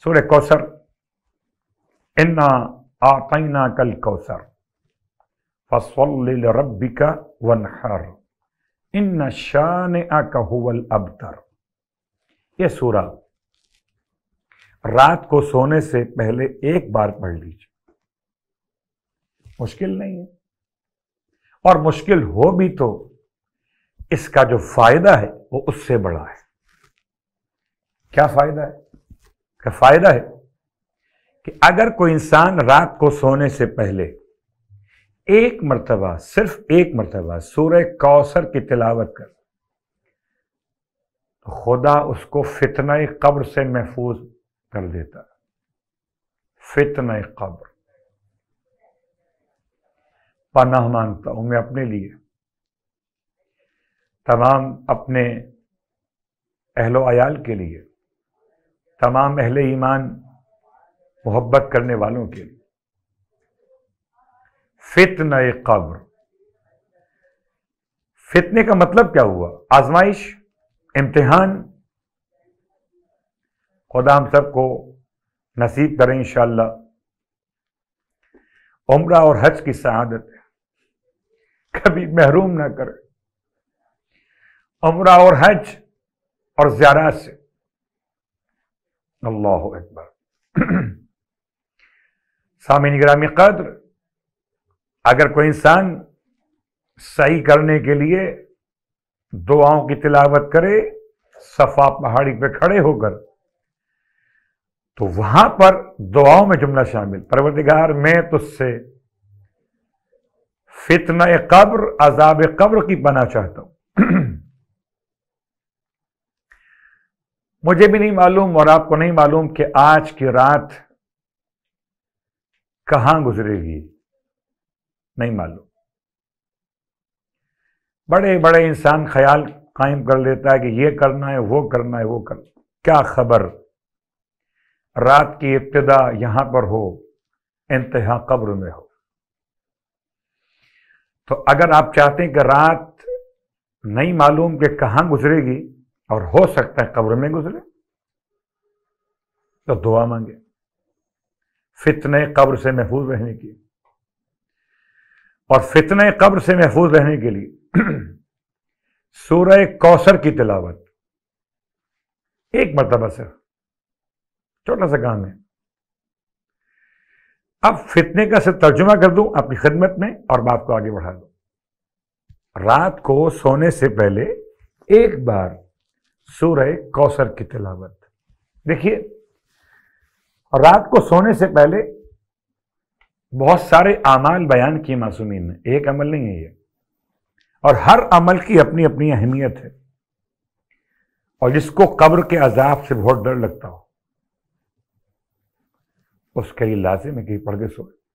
सूर्य कौसर इन्ना आतना कल कौसर फसल रबी का वनहर इन शान अकहुवल अबतर यह सूरा रात को सोने से पहले एक बार पढ़ लीजिए मुश्किल नहीं है और मुश्किल हो भी तो इसका जो फायदा है वो उससे बड़ा है क्या फायदा है क्या फायदा है कि अगर कोई इंसान रात को सोने से पहले एक मरतबा सिर्फ एक मरतबा सूर्य कौसर की तिलावत कर तो खुदा उसको फितना कब्र से महफूज कर देता फितना कब्र पनाह मांगता हूं मैं अपने लिए तमाम अपने अहलो आयाल के लिए तमाम अहले ईमान मोहब्बत करने वालों के लिए फितन कब्र फितने का मतलब क्या हुआ आजमाइश इम्तिहान खुदा हम सबको नसीब करें इंशाला उम्र और हज की शहादत है कभी महरूम ना करे उम्र और हज और ज्यारा से अल्लाह अकबर सामिन ग्रामी कद्र अगर कोई इंसान सही करने के लिए दुआओं की तिलावत करे सफा पहाड़ी पे खड़े होकर तो वहां पर दुआओं में जुमला शामिल परवरदिगार मैं तुझसे फितना कब्र अजाब कब्र की पना चाहता हूं मुझे भी नहीं मालूम और आपको नहीं मालूम कि आज की रात कहां गुजरेगी नहीं मालूम बड़े बड़े इंसान ख्याल कायम कर लेता है कि ये करना है वो करना है वो करना क्या खबर रात की इब्तदा यहां पर हो इंतहा कब्र में हो तो अगर आप चाहते हैं कि रात नहीं मालूम कि कहां गुजरेगी और हो सकता है कब्र में गुजरे तो दुआ मांगे फितने कब्र से महफूज रहने की और फितने कब्र से महफूज रहने के लिए सूरह कौसर की तिलावत एक मरतबा सिर्फ छोटा सा काम है अब फितने का से तर्जुमा कर दूं अपनी खिदमत में और बात को आगे बढ़ा दूं रात को सोने से पहले एक बार सूरह कौसर की तिलावत देखिए रात को सोने से पहले बहुत सारे अमाल बयान किए मासूमी ने एक अमल नहीं है ये और हर अमल की अपनी अपनी अहमियत है और जिसको कब्र के अजाब से बहुत डर लगता हो उसके लिए लाजिम है कि पढ़ के सोए